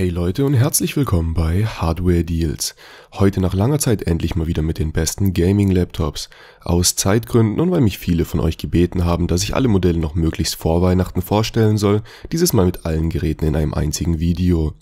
Hey Leute und herzlich willkommen bei Hardware Deals. Heute nach langer Zeit endlich mal wieder mit den besten Gaming-Laptops. Aus Zeitgründen und weil mich viele von euch gebeten haben, dass ich alle Modelle noch möglichst vor Weihnachten vorstellen soll, dieses Mal mit allen Geräten in einem einzigen Video.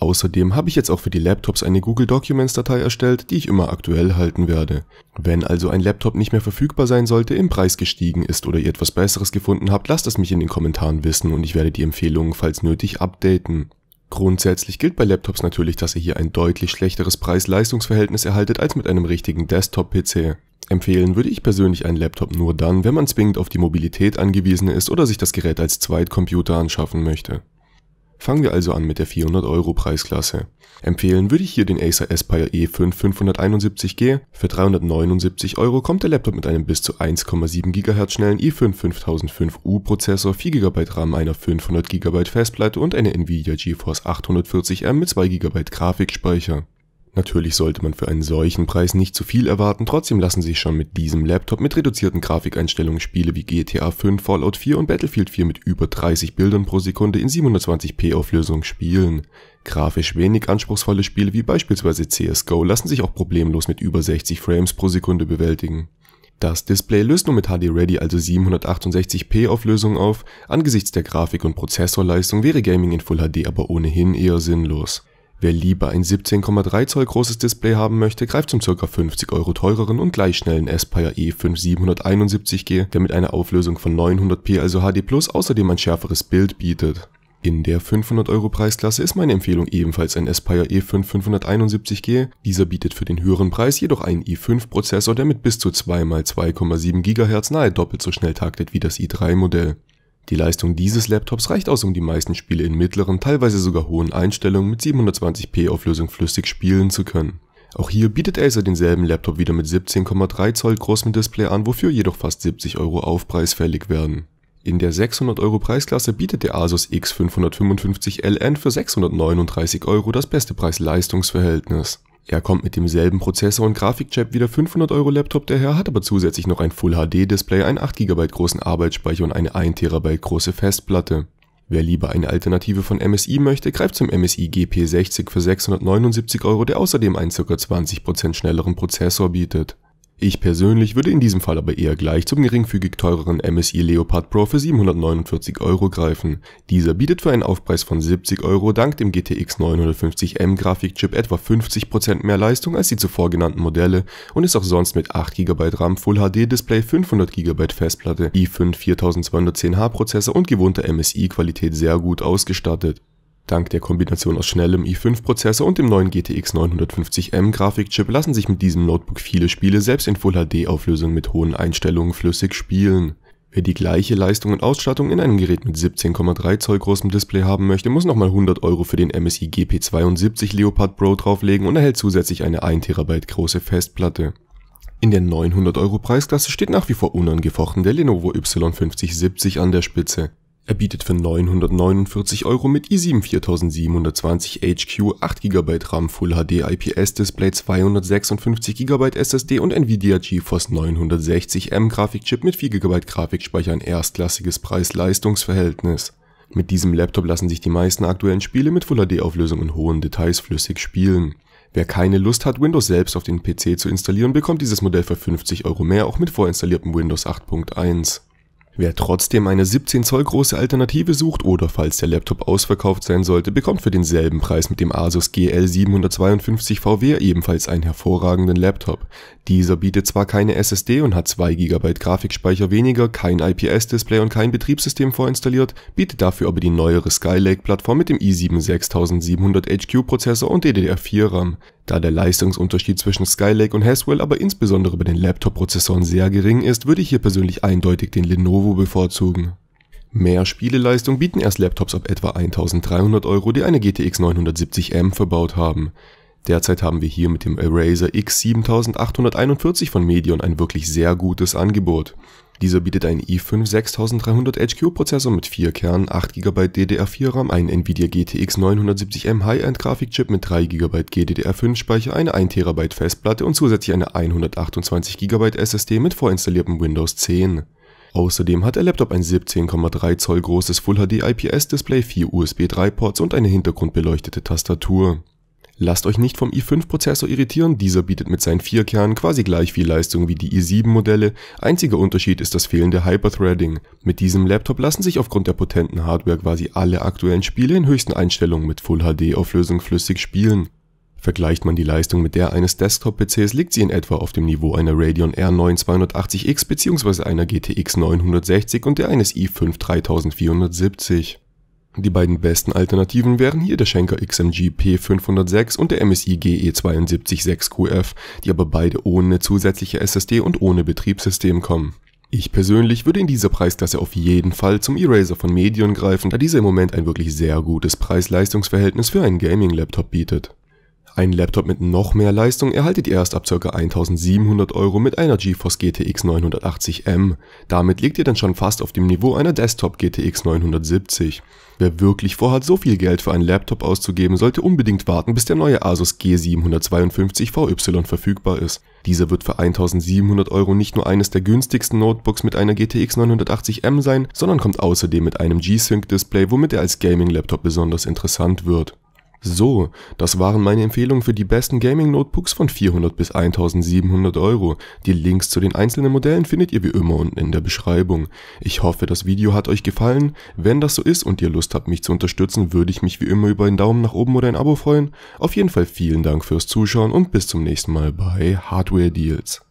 Außerdem habe ich jetzt auch für die Laptops eine Google Documents Datei erstellt, die ich immer aktuell halten werde. Wenn also ein Laptop nicht mehr verfügbar sein sollte, im Preis gestiegen ist oder ihr etwas besseres gefunden habt, lasst es mich in den Kommentaren wissen und ich werde die Empfehlungen falls nötig updaten. Grundsätzlich gilt bei Laptops natürlich, dass ihr hier ein deutlich schlechteres Preis-Leistungs-Verhältnis erhaltet als mit einem richtigen Desktop-PC. Empfehlen würde ich persönlich einen Laptop nur dann, wenn man zwingend auf die Mobilität angewiesen ist oder sich das Gerät als Zweitcomputer anschaffen möchte Fangen wir also an mit der 400 Euro Preisklasse. Empfehlen würde ich hier den Acer Aspire E5 571G. Für 379 Euro kommt der Laptop mit einem bis zu 1,7 GHz schnellen i5 e 5005U Prozessor, 4 GB RAM, einer 500 GB Festplatte und eine Nvidia GeForce 840M mit 2 GB Grafikspeicher. Natürlich sollte man für einen solchen Preis nicht zu viel erwarten, trotzdem lassen sich schon mit diesem Laptop mit reduzierten Grafikeinstellungen Spiele wie GTA 5, Fallout 4 und Battlefield 4 mit über 30 Bildern pro Sekunde in 720p Auflösung spielen. Grafisch wenig anspruchsvolle Spiele wie beispielsweise CSGO lassen sich auch problemlos mit über 60 Frames pro Sekunde bewältigen. Das Display löst nur mit HD Ready also 768p Auflösung auf, angesichts der Grafik und Prozessorleistung wäre Gaming in Full HD aber ohnehin eher sinnlos. Wer lieber ein 17,3 Zoll großes Display haben möchte, greift zum ca. 50 Euro teureren und gleich schnellen Aspire E5 771G, der mit einer Auflösung von 900p also HD außerdem ein schärferes Bild bietet. In der 500 Euro Preisklasse ist meine Empfehlung ebenfalls ein Aspire E5 571G. Dieser bietet für den höheren Preis jedoch einen i5 e Prozessor, der mit bis zu 2x2,7 GHz nahe doppelt so schnell taktet wie das i3 Modell. Die Leistung dieses Laptops reicht aus, um die meisten Spiele in mittleren, teilweise sogar hohen Einstellungen mit 720p Auflösung flüssig spielen zu können. Auch hier bietet Acer denselben Laptop wieder mit 17,3 Zoll großem Display an, wofür jedoch fast 70 Euro Aufpreis fällig werden. In der 600 Euro Preisklasse bietet der Asus X555 LN für 639 Euro das beste Preis-Leistungs-Verhältnis. Er kommt mit demselben Prozessor und Grafikchip wie der 500 Euro Laptop daher, hat aber zusätzlich noch ein Full HD Display, einen 8 GB großen Arbeitsspeicher und eine 1 TB große Festplatte. Wer lieber eine Alternative von MSI möchte, greift zum MSI GP60 für 679 Euro, der außerdem einen ca. 20% schnelleren Prozessor bietet. Ich persönlich würde in diesem Fall aber eher gleich zum geringfügig teureren MSI Leopard Pro für 749 Euro greifen. Dieser bietet für einen Aufpreis von 70 Euro dank dem GTX 950M Grafikchip etwa 50% mehr Leistung als die zuvor genannten Modelle und ist auch sonst mit 8 GB RAM, Full HD Display, 500 GB Festplatte, i5 4210H Prozessor und gewohnter MSI Qualität sehr gut ausgestattet. Dank der Kombination aus schnellem i5-Prozessor und dem neuen GTX 950M Grafikchip lassen sich mit diesem Notebook viele Spiele selbst in Full HD-Auflösung mit hohen Einstellungen flüssig spielen. Wer die gleiche Leistung und Ausstattung in einem Gerät mit 17,3 Zoll großem Display haben möchte, muss nochmal 100 Euro für den MSI GP72 Leopard Pro drauflegen und erhält zusätzlich eine 1 TB große Festplatte. In der 900 Euro Preisklasse steht nach wie vor unangefochten der Lenovo Y5070 an der Spitze. Er bietet für 949 Euro mit i7 4720 HQ 8 GB RAM Full HD IPS Display 256 GB SSD und Nvidia GeForce 960M Grafikchip mit 4 GB Grafikspeicher ein erstklassiges Preis-Leistungs-Verhältnis. Mit diesem Laptop lassen sich die meisten aktuellen Spiele mit Full HD Auflösung und hohen Details flüssig spielen. Wer keine Lust hat, Windows selbst auf den PC zu installieren, bekommt dieses Modell für 50 Euro mehr auch mit vorinstalliertem Windows 8.1. Wer trotzdem eine 17 Zoll große Alternative sucht oder falls der Laptop ausverkauft sein sollte, bekommt für denselben Preis mit dem Asus GL752 VW ebenfalls einen hervorragenden Laptop. Dieser bietet zwar keine SSD und hat 2 GB Grafikspeicher weniger, kein IPS-Display und kein Betriebssystem vorinstalliert, bietet dafür aber die neuere Skylake-Plattform mit dem i7 6700 HQ-Prozessor und DDR4-RAM. Da der Leistungsunterschied zwischen Skylake und Haswell aber insbesondere bei den Laptop-Prozessoren sehr gering ist, würde ich hier persönlich eindeutig den Lenovo bevorzugen. Mehr Spieleleistung bieten erst Laptops ab etwa 1300 Euro, die eine GTX 970M verbaut haben. Derzeit haben wir hier mit dem Eraser X7841 von Medion ein wirklich sehr gutes Angebot. Dieser bietet einen i5-6300 HQ-Prozessor mit 4 Kernen, 8 GB DDR4-RAM, einen Nvidia GTX 970M High-End-Grafikchip mit 3 GB GDDR5-Speicher, eine 1 TB Festplatte und zusätzlich eine 128 GB SSD mit vorinstalliertem Windows 10. Außerdem hat der Laptop ein 17,3 Zoll großes Full HD IPS-Display, 4 USB 3-Ports und eine hintergrundbeleuchtete Tastatur. Lasst euch nicht vom i5-Prozessor irritieren, dieser bietet mit seinen vier Kernen quasi gleich viel Leistung wie die i7-Modelle, einziger Unterschied ist das fehlende Hyperthreading. Mit diesem Laptop lassen sich aufgrund der potenten Hardware quasi alle aktuellen Spiele in höchsten Einstellungen mit Full-HD-Auflösung flüssig spielen. Vergleicht man die Leistung mit der eines Desktop-PCs, liegt sie in etwa auf dem Niveau einer Radeon R9 280X bzw. einer GTX 960 und der eines i5 3470. Die beiden besten Alternativen wären hier der Schenker XMG P506 und der MSI GE726QF, die aber beide ohne zusätzliche SSD und ohne Betriebssystem kommen. Ich persönlich würde in dieser Preisklasse auf jeden Fall zum Eraser von Medion greifen, da dieser im Moment ein wirklich sehr gutes Preis-Leistungs-Verhältnis für einen Gaming-Laptop bietet. Ein Laptop mit noch mehr Leistung erhaltet ihr erst ab ca. 1700 Euro mit einer GeForce GTX 980M. Damit liegt ihr dann schon fast auf dem Niveau einer Desktop GTX 970. Wer wirklich vorhat, so viel Geld für einen Laptop auszugeben, sollte unbedingt warten, bis der neue Asus G752 VY verfügbar ist. Dieser wird für 1700 Euro nicht nur eines der günstigsten Notebooks mit einer GTX 980M sein, sondern kommt außerdem mit einem G-Sync-Display, womit er als Gaming-Laptop besonders interessant wird. So, das waren meine Empfehlungen für die besten Gaming-Notebooks von 400 bis 1700 Euro. Die Links zu den einzelnen Modellen findet ihr wie immer unten in der Beschreibung. Ich hoffe, das Video hat euch gefallen. Wenn das so ist und ihr Lust habt, mich zu unterstützen, würde ich mich wie immer über einen Daumen nach oben oder ein Abo freuen. Auf jeden Fall vielen Dank fürs Zuschauen und bis zum nächsten Mal bei Hardware Deals.